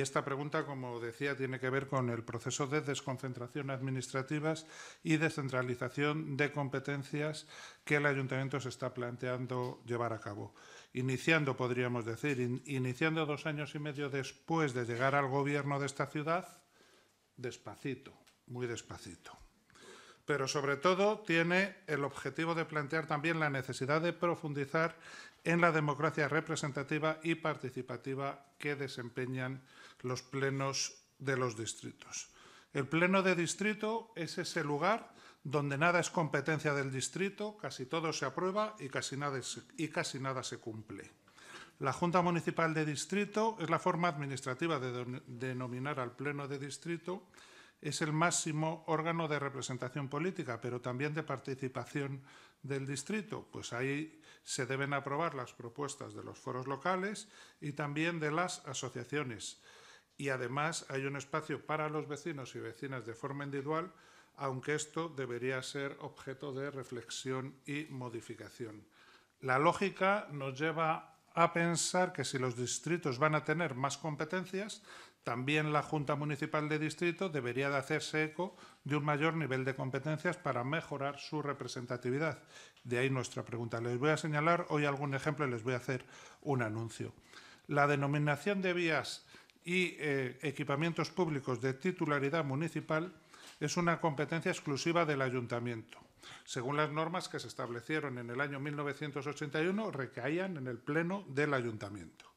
Y Esta pregunta, como decía, tiene que ver con el proceso de desconcentración administrativas y descentralización de competencias que el ayuntamiento se está planteando llevar a cabo. Iniciando, podríamos decir, iniciando dos años y medio después de llegar al gobierno de esta ciudad, despacito, muy despacito pero sobre todo tiene el objetivo de plantear también la necesidad de profundizar en la democracia representativa y participativa que desempeñan los plenos de los distritos. El pleno de distrito es ese lugar donde nada es competencia del distrito, casi todo se aprueba y casi nada, y casi nada se cumple. La Junta Municipal de Distrito es la forma administrativa de denominar al pleno de distrito es el máximo órgano de representación política, pero también de participación del distrito. Pues ahí se deben aprobar las propuestas de los foros locales y también de las asociaciones. Y además hay un espacio para los vecinos y vecinas de forma individual, aunque esto debería ser objeto de reflexión y modificación. La lógica nos lleva a pensar que si los distritos van a tener más competencias, también la Junta Municipal de Distrito debería de hacerse eco de un mayor nivel de competencias para mejorar su representatividad. De ahí nuestra pregunta. Les voy a señalar hoy algún ejemplo y les voy a hacer un anuncio. La denominación de vías y eh, equipamientos públicos de titularidad municipal es una competencia exclusiva del ayuntamiento. Según las normas que se establecieron en el año 1981, recaían en el Pleno del ayuntamiento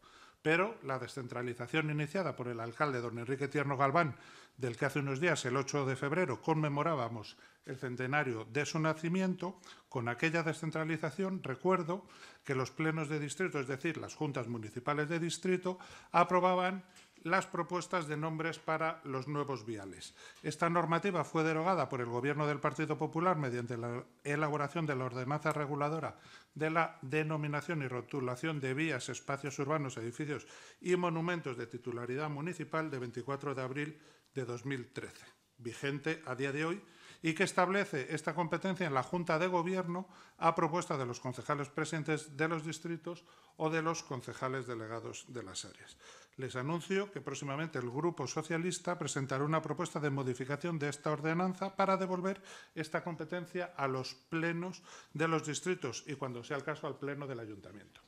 pero la descentralización iniciada por el alcalde don Enrique Tierno Galván, del que hace unos días, el 8 de febrero, conmemorábamos el centenario de su nacimiento, con aquella descentralización recuerdo que los plenos de distrito, es decir, las juntas municipales de distrito, aprobaban las propuestas de nombres para los nuevos viales. Esta normativa fue derogada por el Gobierno del Partido Popular mediante la elaboración de la ordenanza reguladora de la denominación y rotulación de vías, espacios urbanos, edificios y monumentos de titularidad municipal de 24 de abril de 2013, vigente a día de hoy y que establece esta competencia en la Junta de Gobierno a propuesta de los concejales presentes de los distritos o de los concejales delegados de las áreas. Les anuncio que próximamente el Grupo Socialista presentará una propuesta de modificación de esta ordenanza para devolver esta competencia a los plenos de los distritos y, cuando sea el caso, al pleno del ayuntamiento.